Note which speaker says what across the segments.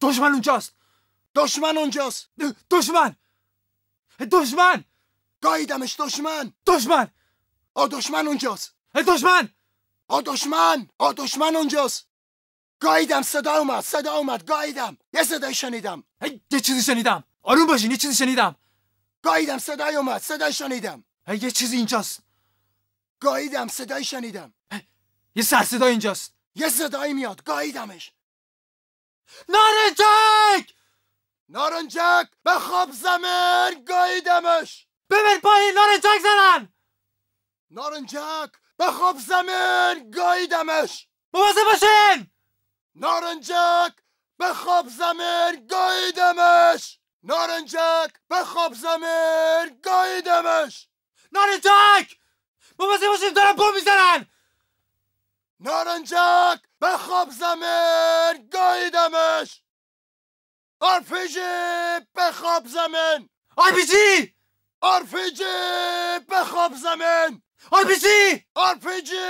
Speaker 1: دشمن اونجاست دشمن اونجاست دشمن دشمن گاییدمش دشمن دشمن آ دشمن اونجاست دشمن آ دشمن آ دشمن اونجاست گاییدم صدا اومد صدا اومد گاییدم یه صدای شنیدم یه چیزی شنیدم آروم باشین یه چیزی شنیدم گاییدم صدای اومد صدای شنیدم یه چیزی اینجاست گاییدم صدای شنیدم یه سر صدا اینجاست یه صدایی میاد گاییدمش نارنجک نارنجک به خواب زمین گاییدمش ببین پای نارنجک زنن! نارنجک به خواب زمین گاییدمش مواظب باشین نارنجک به خواب زمین دمش نارنجک به خواب زمین دمش نارنجک مواظب باشین دارم پا میزنن نارنجک به خواب زمین گاییدمش آرپیجی به خواب زمین آرپیجی آرپیجی به خواب زمین آرپیجی آرپیجی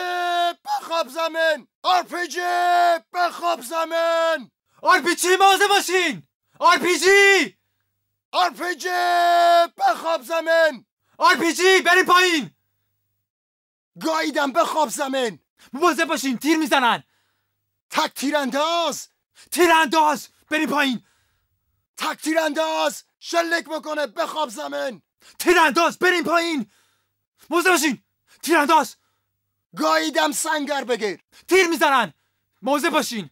Speaker 1: به خواب زمین آرپیجی به خواب زمین آرپیجی مازه باشین آرپیجی آرپیجی به خواب زمین آرپیجی بریم پایین گاییدم به خواب زمین باشین تیر میزنن تک تیرانداز تیرانداز بری پایین تک تیرانداز شلیک بکنه بخواب زمین تیرانداز بریم پایین موزه باشین تیرانداز گاییدم سنگر بگیر تیر میزنن موزه باشین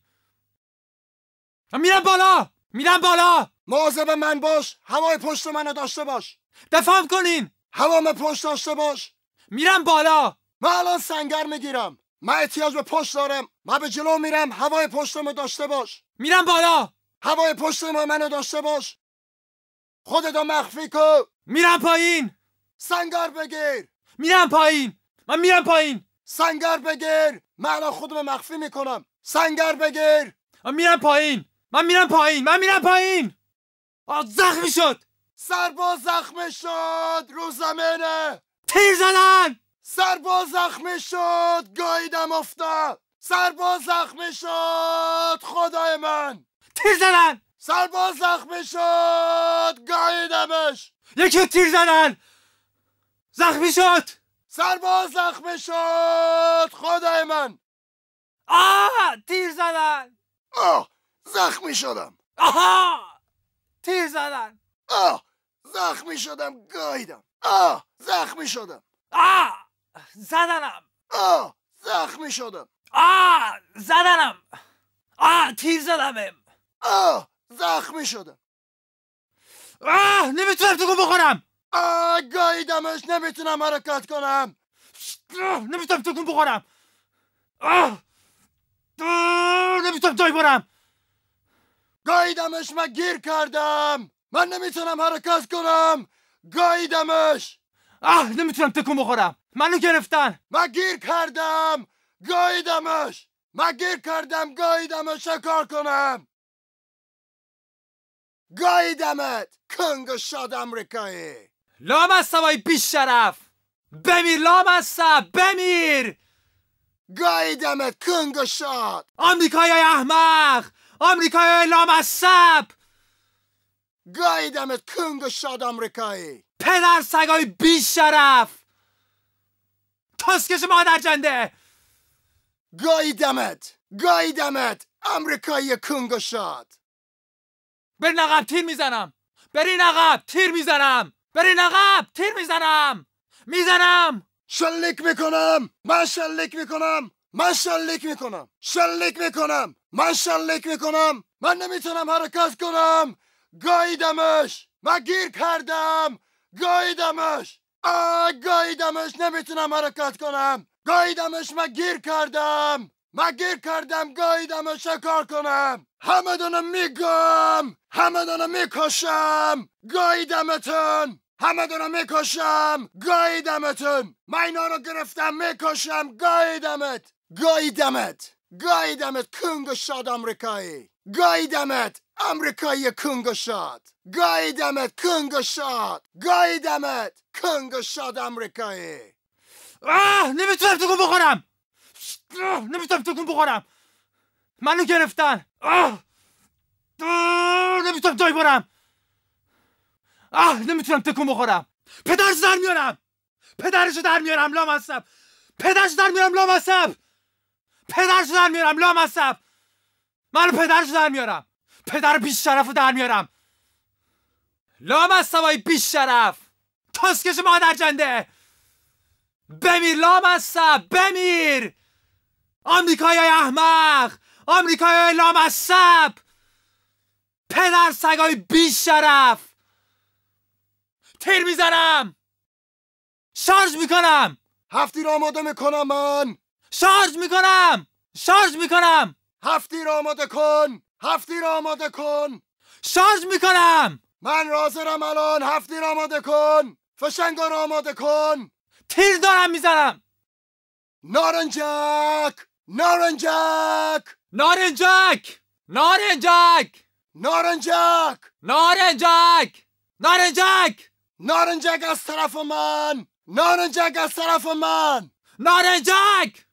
Speaker 1: میرم بالا میرم بالا به من باش هوای پشت منو داشته باش دفاع کنین هوام پشت داشته باش میرم بالا من الان سنگر میگیرم من احتیاج به پشت دارم من به جلو میرم هوای پشتمو داشته باش میرم بالا هوای پشت ما منو داشته باش خودتو مخفی کن میرم پایین سنگر بگیر میرم پایین من میرم پایین سنگر بگیر من الان خودم مخفی میکنم سنگر بگیر من میرم پایین من میرم پایین من میرم پایین آه زخمی شد سرباز زخمی شد روز زمینه تیر زدن سرباز زخمه شد گایدم افتاد سرباز زخمه شد خدای من تیر زدن سرباز زخمه شد گایدمش یکی تیر زدن زخمی شد سرباز زخمه شد خدای من آه تیر زدن آه زخمی شدم آها تیر زدن آه زخمی شدم گایدم. آه زخمی شدم آه زدنم آه زخمی شدم آه زدنم آه تیر زدمم آه زخمی شدم آه نمیتونم تو بخورم آه گاییدمش نمیتونم حرکت کنم نمیتونم تکون بخورم آه نمیتونم جای برم گاییدمش من گیر کردم من نمیتونم حرکت کنم گاییدمش آه نمیتونم تکون بخورم منو گرفتن من گیر کردم گاییدمش من گیر کردم گاییدمش شکار کنم گاییدمت کنگ شاد امریکایی لام سوای پیش شرف بمیر لام سب بمیر گاییدمت کنگ شاد آمریکای احمق آمریکای لام سب گاییدمت کنگ شاد امریکایی. پدر سگای بی شرف تاسکش مادر جنده گایی دمت امریکایی کنگو شاد برین عقب تیر میزنم برین عقب تیر میزنم برین عقب تیر میزنم میزنم شلیک میکنم من شلیک میکنم من شلیک میکنم شلیک میکنم من شلیک میکنم من نمیتونم حرکت کنم دمش من گیر کردم دمش آه دمش نمیتونم حرکت کنم دمش من گیر کردم من گیر کردم دمش کار کنم همه دانه میگم همه دانه میکشم دمتون همه دانه میکشم دمتون من اینا رو گرفتم میکشم گایی دمت گایدمت کنگ شاد آمریکایی گایدمت امریکایی کنگ شاد گایدمت کنگ شاد گایدمت کنگ شاد امریکایی آه نمیتونم تکون بخورم نمیتونم تکون بخورم منو گرفتن آه نمیتونم دای برم آه نمیتونم تکون بخورم پدرش در میارم پدرشو در میارم لام هستم پدرشو در میارم لام هستم پدرشو در میارم لا من پدرشو در میارم پدر بیش شرف رو در میارم لا های بیش شرف تسکش مادر جنده بمیر لامصب بمیر آمریکای احمق آمریکای لا پدر سگای بیش شرف تیر میزنم شارژ میکنم هفتی رو آماده میکنم من شارژ میکنم شارژ میکنم هفتی را آماده کن هفتی را آماده کن شارژ میکنم من رازرم الان هفتی را آماده کن فشنگا را آماده کن تیر دارم میزنم نارنجک نارنجک نارنجک نارنجک نارنجک نارنجک نارنجک نارنجک از طرف من نارنجک از طرف من نارنجک